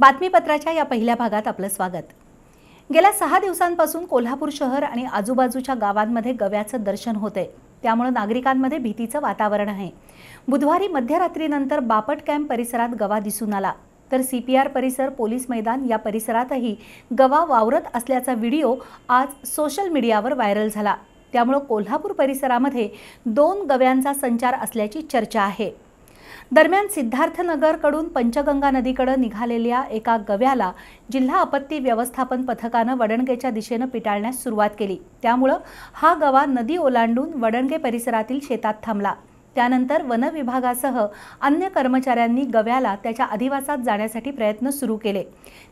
बातमीपत्राच्या या पहिल्या भागात आपलं स्वागत गेल्या सहा दिवसांपासून कोल्हापूर शहर आणि आजूबाजूच्या गावांमध्ये गव्याचं दर्शन होते त्यामुळे नागरिकांमध्ये भीतीचं वातावरण आहे बुधवारी मध्यरात्रीनंतर बापट कॅम्प परिसरात गवा दिसून आला तर सी पी आर परिसर पोलीस मैदान या परिसरातही गवा वावरत असल्याचा व्हिडिओ आज सोशल मीडियावर व्हायरल झाला त्यामुळे कोल्हापूर परिसरामध्ये दोन गव्यांचा संचार असल्याची चर्चा आहे दरम्यान सिद्धार्थनगरकडून पंचगंगा नदीकडे निघालेल्या एका गव्याला जिल्हा आपत्ती व्यवस्थापन पथकानं वडणगेच्या दिशेनं पिटाळण्यास सुरुवात केली त्यामुळं हा गवा नदी ओलांडून वडणगे परिसरातील शेतात थांबला त्यानंतर वनविभागासह अन्य कर्मचाऱ्यांनी गव्याला त्याच्या अधिवासात जाण्यासाठी प्रयत्न सुरू केले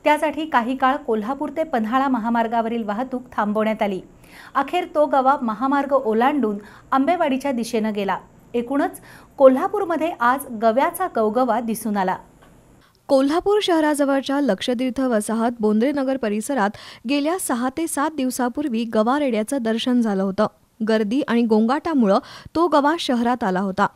त्यासाठी काही काळ कोल्हापूर ते पन्हाळा महामार्गावरील वाहतूक थांबवण्यात आली अखेर तो गवा महामार्ग ओलांडून आंबेवाडीच्या दिशेनं गेला एकूणच कोल्हापूरमध्ये आज गव्याचा गवगवा दिसून आला कोल्हापूर शहराजवळच्या लक्षदीर्थ वसाहत बोंद्रेनगर परिसरात गेल्या सहा ते सात दिवसापूर्वी गवारेड्याचं दर्शन झालं होतं गर्दी आणि गोंगाटामुळं तो गवा शहरात आला होता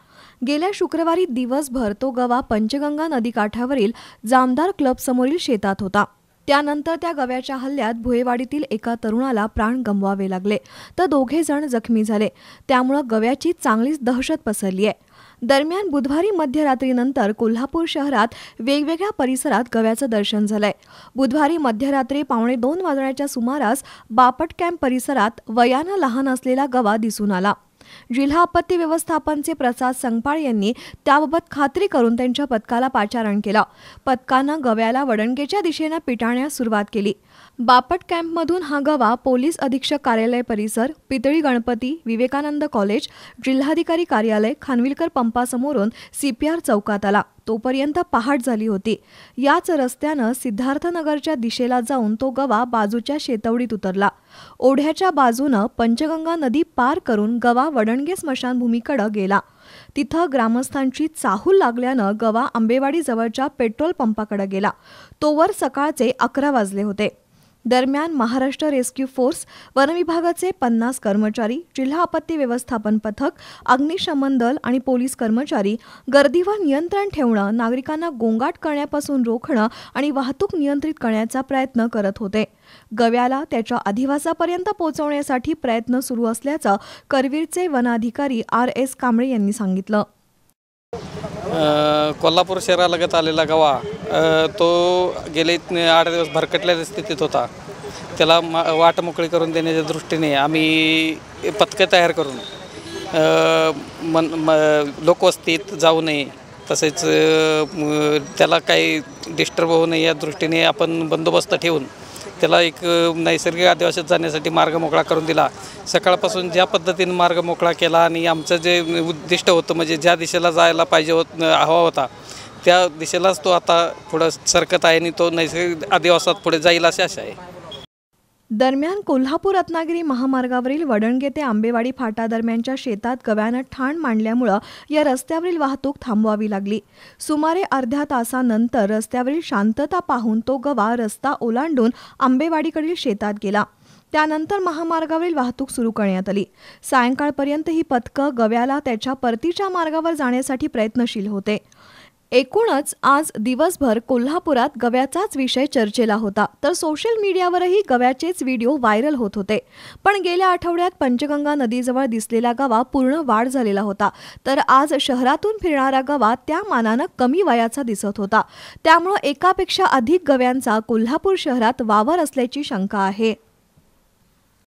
गेल्या शुक्रवारी दिवसभर तो गवा पंचगंगा नदीकाठावरील जामदार क्लबसमोरील शेतात होता त्यानंतर त्या गव्याच्या हल्ल्यात भुयेवाडीतील एका तरुणाला प्राण गमवावे लागले तर दोघे जण जखमी झाले त्यामुळं गव्याची चांगलीच दहशत पसरली आहे दरम्यान बुधवारी मध्यरात्रीनंतर कोल्हापूर शहरात वेगवेगळ्या परिसरात गव्याचं दर्शन झालंय बुधवारी मध्यरात्री पावणे दोन वाजण्याच्या सुमारास बापट कॅम्प परिसरात वयानं लहान असलेला गवा दिसून आला जिल्हा आपत्ती व्यवस्थापनचे प्रसाद संगपाळ यांनी त्याबाबत खात्री करून त्यांच्या पथकाला पाचारण केलं पथकानं गव्याला वडणगेच्या दिशेनं पिटाळण्यास सुरुवात केली बापट कॅम्पमधून हा गवा पोलीस अधीक्षक कार्यालय परिसर पितळी गणपती विवेकानंद कॉलेज जिल्हाधिकारी कार्यालय खानविलकर पंपासमोरून सीपीआर चौकात आला तोपर्यंत पहाट झाली होती याच रस्त्यानं सिद्धार्थनगरच्या दिशेला जाऊन तो गवा बाजूच्या शेतवडीत उतरला ओढ्याच्या बाजूनं पंचगंगा नदी पार करून गवा वडणगे स्मशानभूमीकडे गेला तिथं ग्रामस्थांची चाहूल लागल्यानं गवा आंबेवाडी जवळच्या पेट्रोल पंपाकडे गेला तोवर सकाळचे अकरा वाजले होते दरम्यान महाराष्ट्र रेस्क्यू फोर्स वनविभागाचे पन्नास कर्मचारी जिल्हा आपत्ती व्यवस्थापन पथक अग्निशमन दल आणि पोलीस कर्मचारी गर्दीवर नियंत्रण ठेवणं नागरिकांना गोंगाट करण्यापासून रोखणं आणि वाहतूक नियंत्रित करण्याचा प्रयत्न करत होते गव्याला त्याच्या अधिवासापर्यंत पोहोचवण्यासाठी प्रयत्न सुरू असल्याचं करवीरचे वनाधिकारी आर एस कांबळे यांनी सांगितलं कोल्हापूर शहरालगत आलेला गवा तो गेले आठ दिवस भरकटल्या स्थितीत होता त्याला वाट मोकळी करून देण्याच्या दृष्टीने आम्ही पथकं तयार करून मन म लोकवस्तीत जाऊ नये तसेच त्याला काही डिस्टर्ब होऊ नये या दृष्टीने आपण बंदोबस्त ठेवून त्याला एक नैसर्गिक आदिवासात जाण्यासाठी मार्ग मोकळा करून दिला सकाळपासून ज्या पद्धतीने मार्ग मोकळा केला आणि आमचं जे उद्दिष्ट होतं म्हणजे ज्या दिशेला जायला पाहिजे होत हवा होता त्या दिशेलाच तो आता पुढे सरकत आहे आणि तो नैसर्गिक आदिवासात पुढे जाईल अशी आशा आहे दरम्यान कोल्हापूर रत्नागिरी महामार्गावरील वडणगे ते आंबेवाडी फाटा दरम्यानच्या शेतात गव्यानं ठाण मांडल्यामुळं या रस्त्यावरील वाहतूक थांबवावी लागली सुमारे अर्ध्या तासानंतर रस्त्यावरील शांतता पाहून तो गवा रस्ता ओलांडून आंबेवाडीकडील शेतात गेला त्यानंतर महामार्गावरील वाहतूक सुरू करण्यात आली सायंकाळपर्यंत ही पथकं गव्याला त्याच्या परतीच्या मार्गावर जाण्यासाठी प्रयत्नशील होते एकूणच आज दिवसभर कोल्हापुरात गव्याचाच विषय चर्चेला होता तर सोशल मीडियावरही गव्याचेच व्हिडिओ व्हायरल होत होते पण गेल्या आठवड्यात पंचगंगा नदीजवळ दिसलेला गवा पूर्ण वाढ झालेला होता तर आज शहरातून फिरणारा गवा त्या मानानं कमी वयाचा दिसत होता त्यामुळं एकापेक्षा अधिक गव्यांचा कोल्हापूर शहरात वावर असल्याची शंका आहे